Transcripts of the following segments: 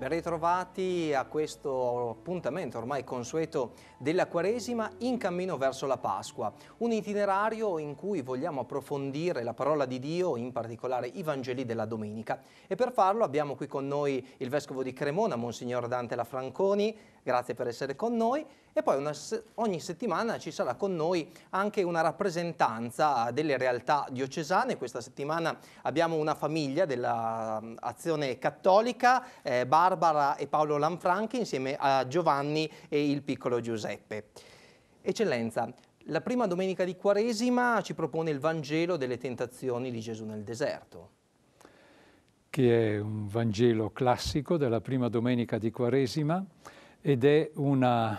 Ben ritrovati a questo appuntamento ormai consueto della Quaresima in cammino verso la Pasqua, un itinerario in cui vogliamo approfondire la parola di Dio, in particolare i Vangeli della domenica. E per farlo abbiamo qui con noi il Vescovo di Cremona, Monsignor Dante Lafranconi, grazie per essere con noi e poi una, ogni settimana ci sarà con noi anche una rappresentanza delle realtà diocesane. Questa settimana abbiamo una famiglia dell'Azione mm, Cattolica, eh, Barbara e Paolo Lanfranchi insieme a Giovanni e il piccolo Giuseppe. Eccellenza, la prima domenica di Quaresima ci propone il Vangelo delle tentazioni di Gesù nel deserto. Che è un Vangelo classico della prima domenica di Quaresima, ed è una,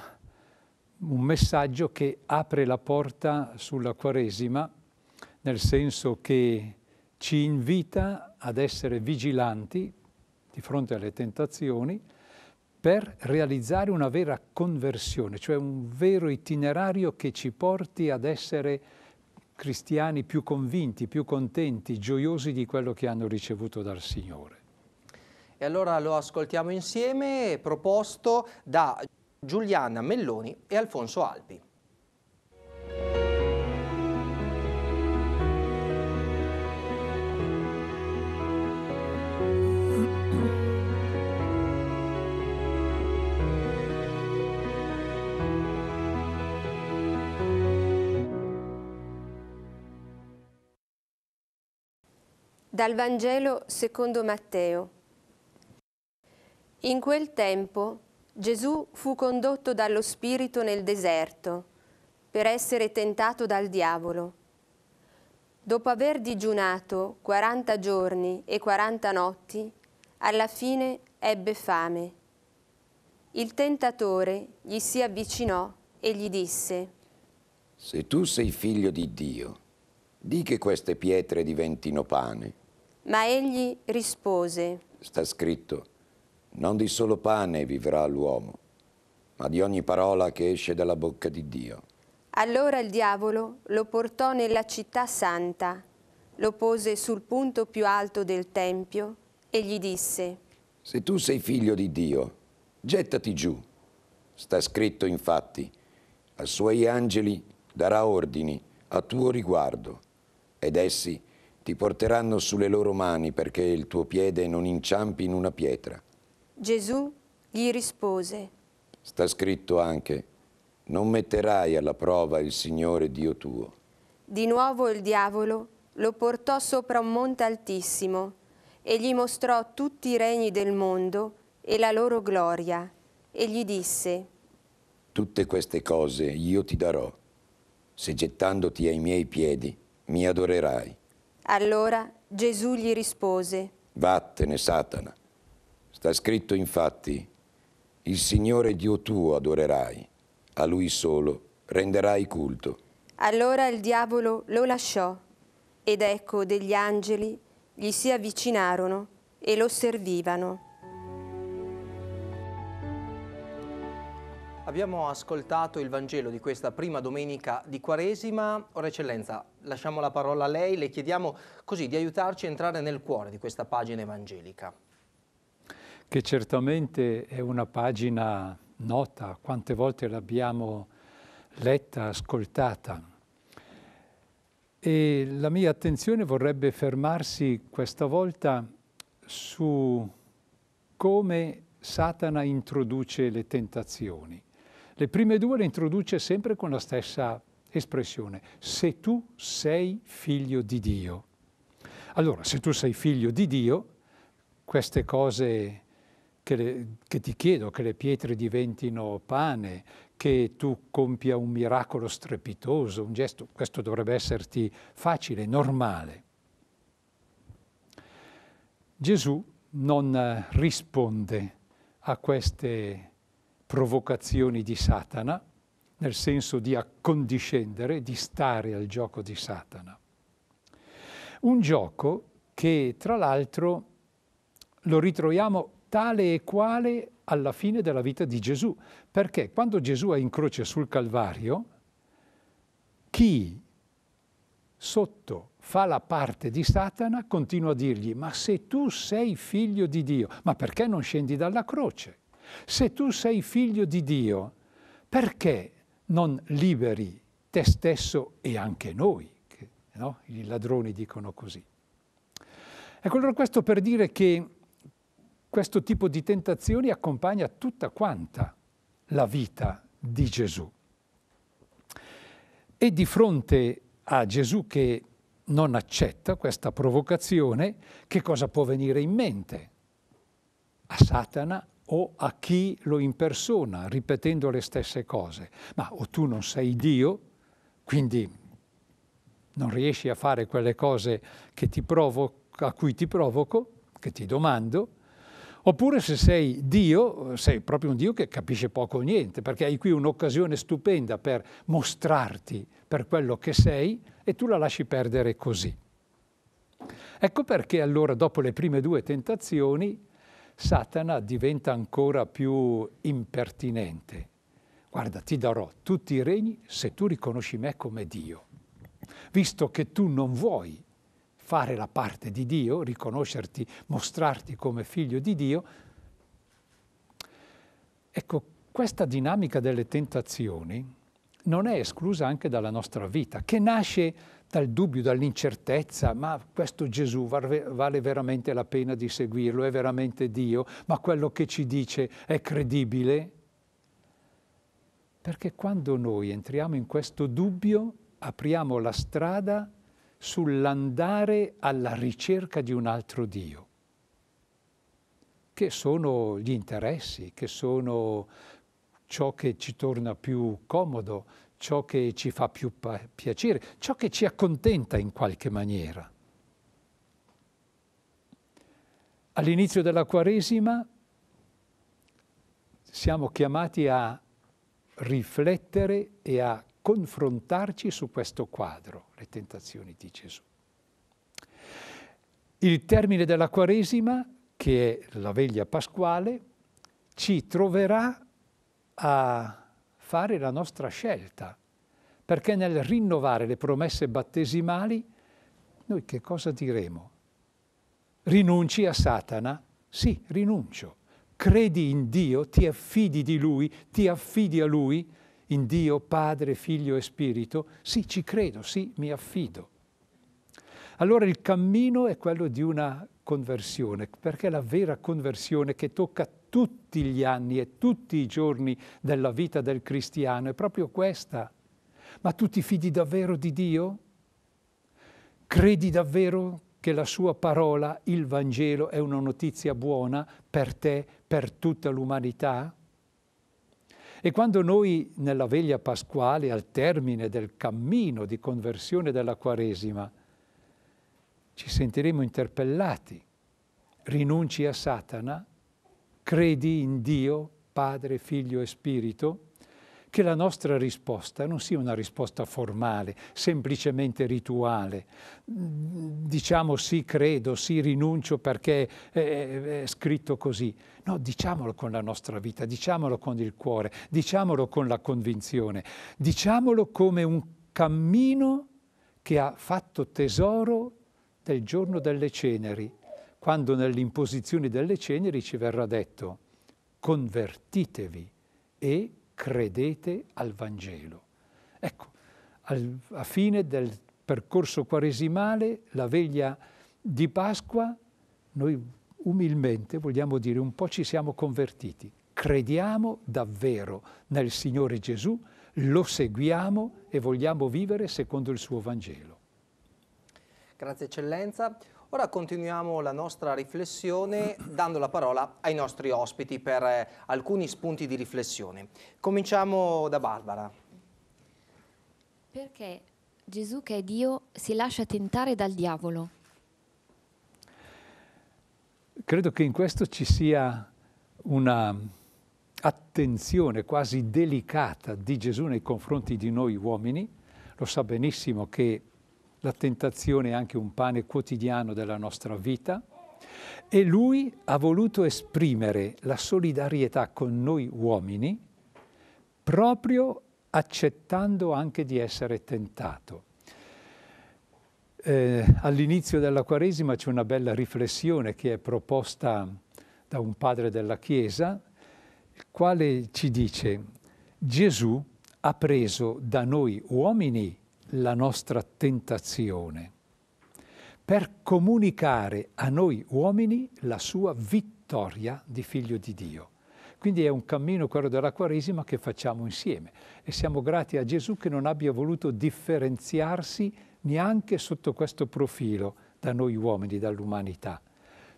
un messaggio che apre la porta sulla Quaresima, nel senso che ci invita ad essere vigilanti di fronte alle tentazioni per realizzare una vera conversione, cioè un vero itinerario che ci porti ad essere cristiani più convinti, più contenti, gioiosi di quello che hanno ricevuto dal Signore. E allora lo ascoltiamo insieme, proposto da Giuliana Melloni e Alfonso Alpi. Dal Vangelo secondo Matteo. In quel tempo Gesù fu condotto dallo Spirito nel deserto per essere tentato dal diavolo. Dopo aver digiunato 40 giorni e 40 notti, alla fine ebbe fame. Il tentatore gli si avvicinò e gli disse, Se tu sei figlio di Dio, di che queste pietre diventino pane. Ma egli rispose, Sta scritto, non di solo pane vivrà l'uomo, ma di ogni parola che esce dalla bocca di Dio. Allora il diavolo lo portò nella città santa, lo pose sul punto più alto del tempio e gli disse, Se tu sei figlio di Dio, gettati giù. Sta scritto infatti, ai suoi angeli darà ordini a tuo riguardo, ed essi ti porteranno sulle loro mani perché il tuo piede non inciampi in una pietra. Gesù gli rispose. Sta scritto anche, non metterai alla prova il Signore Dio tuo. Di nuovo il diavolo lo portò sopra un monte altissimo e gli mostrò tutti i regni del mondo e la loro gloria e gli disse, Tutte queste cose io ti darò, se gettandoti ai miei piedi mi adorerai. Allora Gesù gli rispose, Vattene, Satana Sta scritto infatti, il Signore Dio tuo adorerai, a Lui solo renderai culto. Allora il diavolo lo lasciò, ed ecco degli angeli gli si avvicinarono e lo servivano. Abbiamo ascoltato il Vangelo di questa prima domenica di Quaresima. Ora Eccellenza, lasciamo la parola a lei, le chiediamo così di aiutarci a entrare nel cuore di questa pagina evangelica che certamente è una pagina nota, quante volte l'abbiamo letta, ascoltata. E la mia attenzione vorrebbe fermarsi questa volta su come Satana introduce le tentazioni. Le prime due le introduce sempre con la stessa espressione, se tu sei figlio di Dio. Allora, se tu sei figlio di Dio, queste cose che, le, che ti chiedo che le pietre diventino pane, che tu compia un miracolo strepitoso, un gesto, questo dovrebbe esserti facile, normale. Gesù non eh, risponde a queste provocazioni di Satana, nel senso di accondiscendere, di stare al gioco di Satana. Un gioco che tra l'altro lo ritroviamo tale e quale alla fine della vita di Gesù. Perché quando Gesù è in croce sul Calvario, chi sotto fa la parte di Satana continua a dirgli, ma se tu sei figlio di Dio, ma perché non scendi dalla croce? Se tu sei figlio di Dio, perché non liberi te stesso e anche noi? No? I ladroni dicono così. Ecco allora questo per dire che questo tipo di tentazioni accompagna tutta quanta la vita di Gesù. E di fronte a Gesù che non accetta questa provocazione, che cosa può venire in mente? A Satana o a chi lo impersona, ripetendo le stesse cose. Ma o tu non sei Dio, quindi non riesci a fare quelle cose ti provo- a cui ti provoco, che ti domando, Oppure se sei Dio, sei proprio un Dio che capisce poco o niente, perché hai qui un'occasione stupenda per mostrarti per quello che sei e tu la lasci perdere così. Ecco perché allora dopo le prime due tentazioni Satana diventa ancora più impertinente. Guarda, ti darò tutti i regni se tu riconosci me come Dio, visto che tu non vuoi fare la parte di Dio, riconoscerti, mostrarti come figlio di Dio. Ecco, questa dinamica delle tentazioni non è esclusa anche dalla nostra vita, che nasce dal dubbio, dall'incertezza, ma questo Gesù vale veramente la pena di seguirlo, è veramente Dio, ma quello che ci dice è credibile? Perché quando noi entriamo in questo dubbio, apriamo la strada sull'andare alla ricerca di un altro Dio, che sono gli interessi, che sono ciò che ci torna più comodo, ciò che ci fa più piacere, ciò che ci accontenta in qualche maniera. All'inizio della Quaresima siamo chiamati a riflettere e a confrontarci su questo quadro le tentazioni di Gesù. Il termine della Quaresima, che è la veglia pasquale, ci troverà a fare la nostra scelta, perché nel rinnovare le promesse battesimali noi che cosa diremo? Rinunci a Satana? Sì, rinuncio. Credi in Dio, ti affidi di Lui, ti affidi a Lui, in Dio Padre, Figlio e Spirito? Sì, ci credo, sì, mi affido. Allora il cammino è quello di una conversione, perché la vera conversione che tocca tutti gli anni e tutti i giorni della vita del cristiano è proprio questa. Ma tu ti fidi davvero di Dio? Credi davvero che la sua parola, il Vangelo, è una notizia buona per te, per tutta l'umanità? E quando noi nella veglia pasquale, al termine del cammino di conversione della Quaresima, ci sentiremo interpellati, rinunci a Satana, credi in Dio, Padre, Figlio e Spirito, che la nostra risposta non sia una risposta formale, semplicemente rituale. Diciamo sì, credo, sì, rinuncio perché è, è scritto così. No, diciamolo con la nostra vita, diciamolo con il cuore, diciamolo con la convinzione, diciamolo come un cammino che ha fatto tesoro del giorno delle ceneri, quando nell'imposizione delle ceneri ci verrà detto convertitevi e credete al Vangelo. Ecco, al, a fine del percorso quaresimale, la veglia di Pasqua, noi umilmente vogliamo dire un po' ci siamo convertiti, crediamo davvero nel Signore Gesù, lo seguiamo e vogliamo vivere secondo il suo Vangelo. Grazie eccellenza. Ora continuiamo la nostra riflessione dando la parola ai nostri ospiti per eh, alcuni spunti di riflessione. Cominciamo da Barbara. Perché Gesù che è Dio si lascia tentare dal diavolo? Credo che in questo ci sia una attenzione quasi delicata di Gesù nei confronti di noi uomini. Lo sa benissimo che la tentazione è anche un pane quotidiano della nostra vita e lui ha voluto esprimere la solidarietà con noi uomini proprio accettando anche di essere tentato. Eh, all'inizio della Quaresima c'è una bella riflessione che è proposta da un padre della Chiesa, il quale ci dice Gesù ha preso da noi uomini la nostra tentazione, per comunicare a noi uomini la sua vittoria di figlio di Dio. Quindi è un cammino, quello della Quaresima, che facciamo insieme e siamo grati a Gesù che non abbia voluto differenziarsi neanche sotto questo profilo da noi uomini, dall'umanità,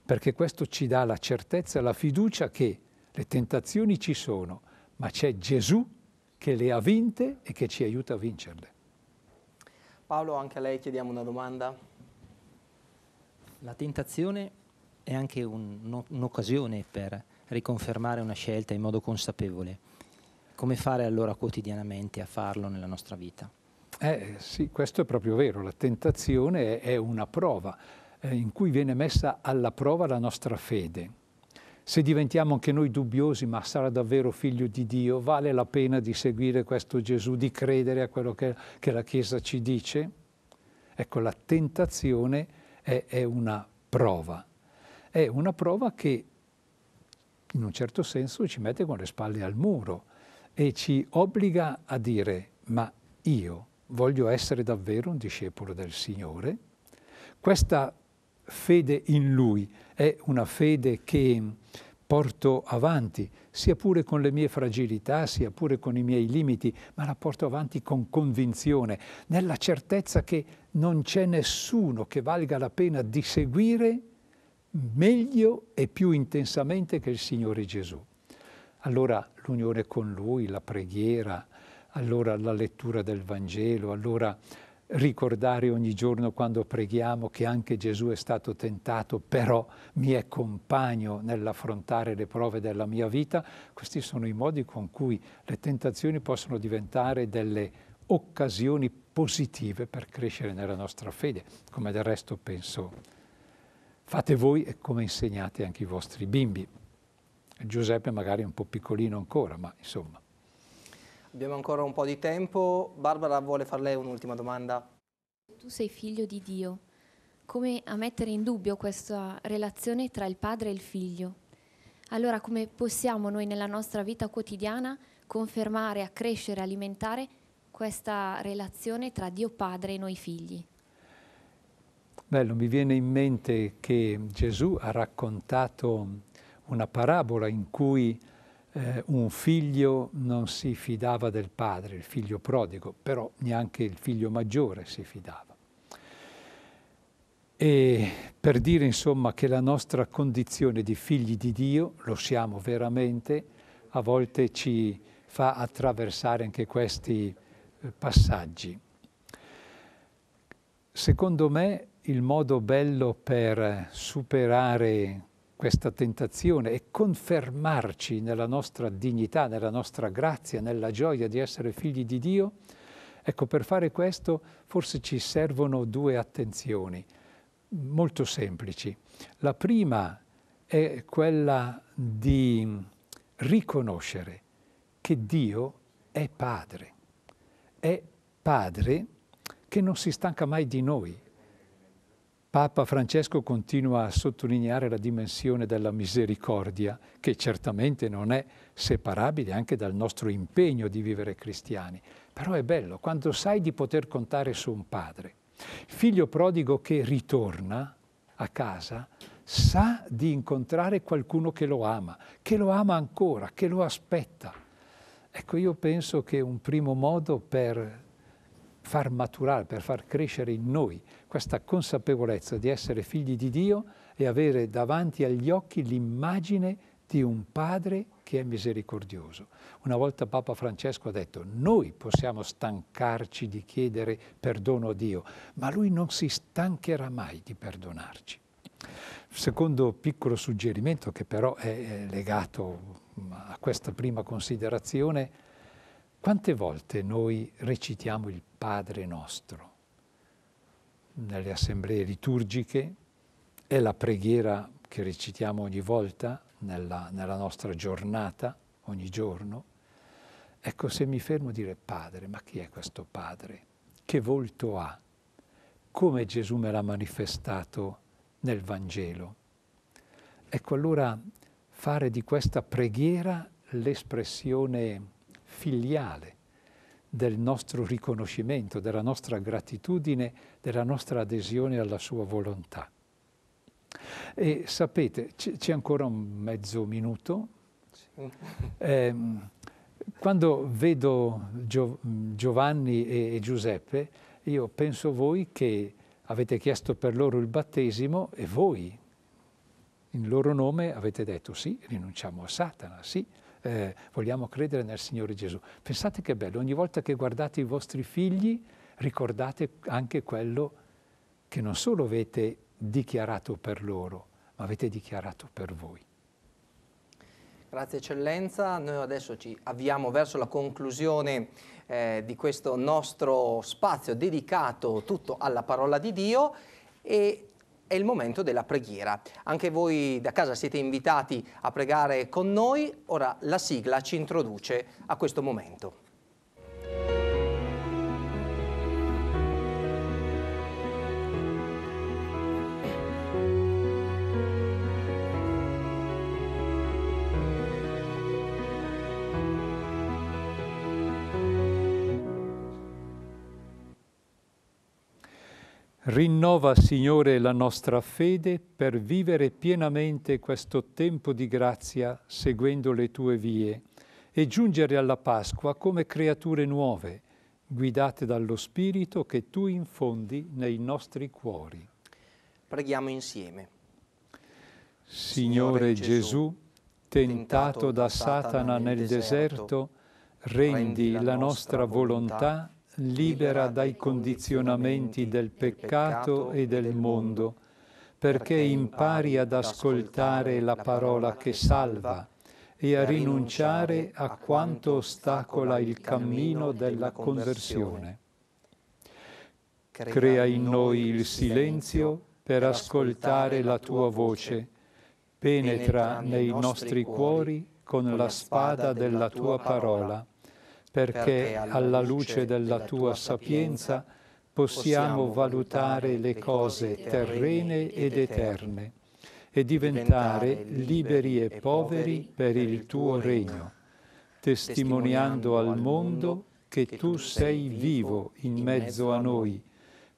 perché questo ci dà la certezza, la fiducia che le tentazioni ci sono, ma c'è Gesù che le ha vinte e che ci aiuta a vincerle. Paolo, anche a lei chiediamo una domanda. La tentazione è anche un, un'occasione per riconfermare una scelta in modo consapevole. Come fare allora quotidianamente a farlo nella nostra vita? Eh, sì, questo è proprio vero, la tentazione è una prova eh, in cui viene messa alla prova la nostra fede se diventiamo anche noi dubbiosi, ma sarà davvero figlio di Dio, vale la pena di seguire questo Gesù, di credere a quello che, che la Chiesa ci dice? Ecco, la tentazione è, è una prova, è una prova che in un certo senso ci mette con le spalle al muro e ci obbliga a dire, ma io voglio essere davvero un discepolo del Signore? Questa fede in Lui è una fede che porto avanti, sia pure con le mie fragilità, sia pure con i miei limiti, ma la porto avanti con convinzione, nella certezza che non c'è nessuno che valga la pena di seguire meglio e più intensamente che il Signore Gesù. Allora l'unione con Lui, la preghiera, allora la lettura del Vangelo, allora ricordare ogni giorno quando preghiamo che anche Gesù è stato tentato, però mi è compagno nell'affrontare le prove della mia vita, questi sono i modi con cui le tentazioni possono diventare delle occasioni positive per crescere nella nostra fede, come del resto penso fate voi e come insegnate anche i vostri bimbi. Giuseppe magari è un po' piccolino ancora, ma insomma. Abbiamo ancora un po' di tempo. Barbara vuole farle un'ultima domanda. Tu sei figlio di Dio. Come a mettere in dubbio questa relazione tra il padre e il figlio? Allora come possiamo noi nella nostra vita quotidiana confermare, accrescere, alimentare questa relazione tra Dio Padre e noi figli? Bello, mi viene in mente che Gesù ha raccontato una parabola in cui eh, un figlio non si fidava del padre, il figlio prodigo, però neanche il figlio maggiore si fidava. E per dire insomma che la nostra condizione di figli di Dio, lo siamo veramente, a volte ci fa attraversare anche questi eh, passaggi. Secondo me il modo bello per superare questa tentazione e confermarci nella nostra dignità, nella nostra grazia, nella gioia di essere figli di Dio, ecco per fare questo forse ci servono due attenzioni molto semplici. La prima è quella di riconoscere che Dio è Padre, è Padre che non si stanca mai di noi, Papa Francesco continua a sottolineare la dimensione della misericordia, che certamente non è separabile anche dal nostro impegno di vivere cristiani, però è bello quando sai di poter contare su un padre. figlio prodigo che ritorna a casa sa di incontrare qualcuno che lo ama, che lo ama ancora, che lo aspetta. Ecco, io penso che un primo modo per far maturare, per far crescere in noi questa consapevolezza di essere figli di Dio e avere davanti agli occhi l'immagine di un Padre che è misericordioso. Una volta Papa Francesco ha detto, noi possiamo stancarci di chiedere perdono a Dio, ma Lui non si stancherà mai di perdonarci. Secondo piccolo suggerimento che però è legato mm, a questa prima considerazione, quante volte noi recitiamo il Padre nostro? Nelle assemblee liturgiche è la preghiera che recitiamo ogni volta nella, nella nostra giornata, ogni giorno. Ecco, se mi fermo a dire Padre, ma chi è questo Padre? Che volto ha? Come Gesù me l'ha manifestato nel Vangelo? Ecco allora fare di questa preghiera l'espressione filiale del nostro riconoscimento, della nostra gratitudine, della nostra adesione alla sua volontà. E sapete, c'è ancora un mezzo minuto. Sì. Eh, quando vedo Gio Giovanni e, e Giuseppe, io penso voi che avete chiesto per loro il battesimo e voi, in loro nome, avete detto sì, rinunciamo a Satana, sì, eh, vogliamo credere nel Signore Gesù. Pensate che bello, ogni volta che guardate i vostri figli ricordate anche quello che non solo avete dichiarato per loro, ma avete dichiarato per voi. Grazie eccellenza, noi adesso ci avviamo verso la conclusione eh, di questo nostro spazio dedicato tutto alla parola di Dio e è il momento della preghiera. Anche voi da casa siete invitati a pregare con noi, ora la sigla ci introduce a questo momento. Rinnova, Signore, la nostra fede per vivere pienamente questo tempo di grazia seguendo le tue vie e giungere alla Pasqua come creature nuove, guidate dallo Spirito che tu infondi nei nostri cuori. Preghiamo insieme. Signore, Signore Gesù, tentato da Satana nel deserto, rendi la nostra volontà libera dai condizionamenti del peccato e del mondo, perché impari ad ascoltare la parola che salva e a rinunciare a quanto ostacola il cammino della conversione. Crea in noi il silenzio per ascoltare la tua voce, penetra nei nostri cuori con la spada della tua parola perché alla luce della tua sapienza possiamo valutare le cose terrene ed eterne e diventare liberi e poveri per il tuo regno, testimoniando al mondo che tu sei vivo in mezzo a noi,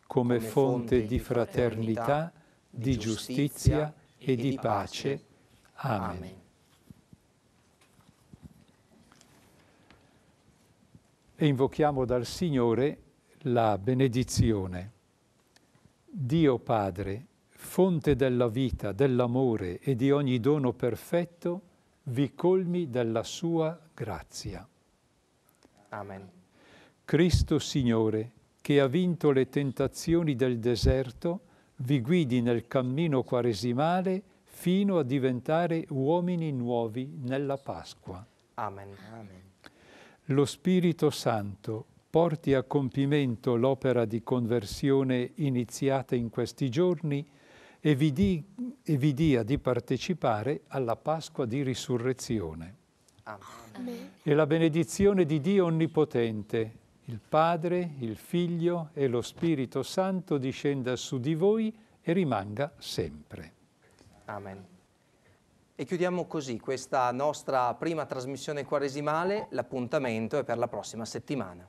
come fonte di fraternità, di giustizia e di pace. Amen. e invochiamo dal Signore la benedizione. Dio Padre, fonte della vita, dell'amore e di ogni dono perfetto, vi colmi della sua grazia. Amen. Cristo Signore, che ha vinto le tentazioni del deserto, vi guidi nel cammino quaresimale fino a diventare uomini nuovi nella Pasqua. Amen. Amen lo Spirito Santo porti a compimento l'opera di conversione iniziata in questi giorni e vi, di, e vi, dia di partecipare alla Pasqua di risurrezione. Amen. E la benedizione di Dio Onnipotente, il Padre, il Figlio e lo Spirito Santo discenda su di voi e rimanga sempre. Amen. E chiudiamo così questa nostra prima trasmissione quaresimale, l'appuntamento è per la prossima settimana.